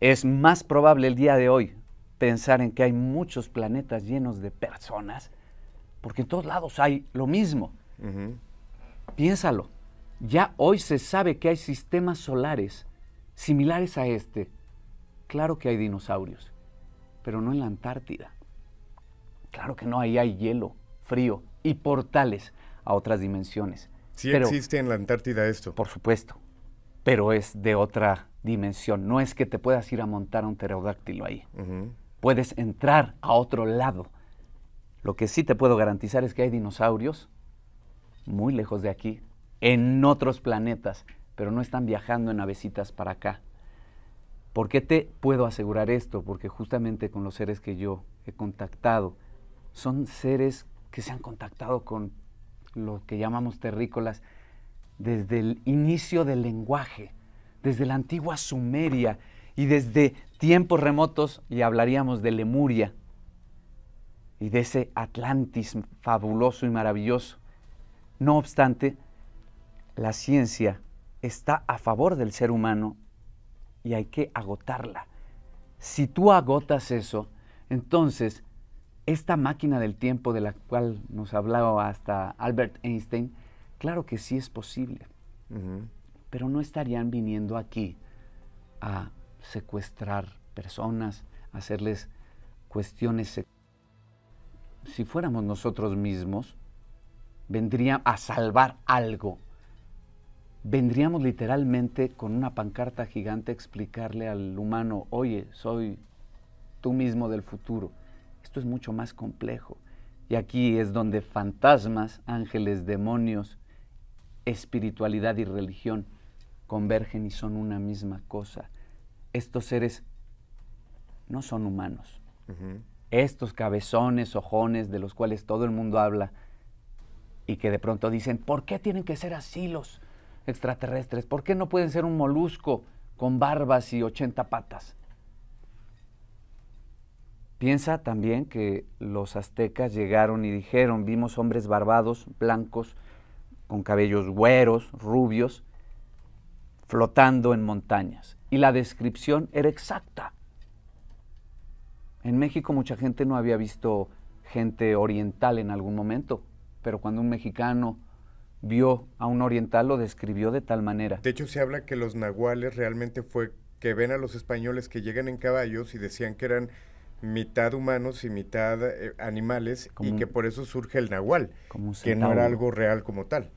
Es más probable el día de hoy pensar en que hay muchos planetas llenos de personas, porque en todos lados hay lo mismo. Piénsalo, ya hoy se sabe que hay sistemas solares similares a este. Claro que hay dinosaurios, pero no en la Antártida. Claro que no, ahí hay hielo, frío y portales a otras dimensiones. Sí existe en la Antártida esto. Por supuesto, pero es de otra dimensión. No es que te puedas ir a montar un pterodáctilo ahí. Puedes entrar a otro lado. Lo que sí te puedo garantizar es que hay dinosaurios muy lejos de aquí, en otros planetas, pero no están viajando en avesitas para acá. ¿Por qué te puedo asegurar esto? Porque justamente con los seres que yo he contactado, son seres que se han contactado con lo que llamamos terrícolas, desde el inicio del lenguaje, desde la antigua Sumeria y desde tiempos remotos, y hablaríamos de Lemuria y de ese Atlantis fabuloso y maravilloso. No obstante, la ciencia está a favor del ser humano y hay que agotarla. Si tú agotas eso, entonces esta máquina del tiempo de la cual nos hablaba hasta Albert Einstein, Claro que sí es posible, pero no estarían viniendo aquí a secuestrar personas, hacerles cuestiones. Si fuéramos nosotros mismos, vendrían a salvar algo. Vendríamos literalmente con una pancarta gigante a explicarle al humano, oye, soy tú mismo del futuro. Esto es mucho más complejo. Y aquí es donde fantasmas, ángeles, demonios, espiritualidad y religión convergen y son una misma cosa. Estos seres no son humanos. Estos cabezones, ojones, de los cuales todo el mundo habla y que de pronto dicen, ¿por qué tienen que ser así los extraterrestres? ¿Por qué no pueden ser un molusco con barbas y 80 patas? Piensa también que los aztecas llegaron y dijeron, vimos hombres barbados, blancos, con cabellos güeros, rubios, flotando en montañas. Y la descripción era exacta. En México mucha gente no había visto gente oriental en algún momento, pero cuando un mexicano vio a un oriental lo describió de tal manera. De hecho se habla que los nahuales realmente fue que ven a los españoles que llegan en caballos y decían que eran mitad humanos y mitad eh, animales y que por eso surge el nahual, que no era algo real como tal.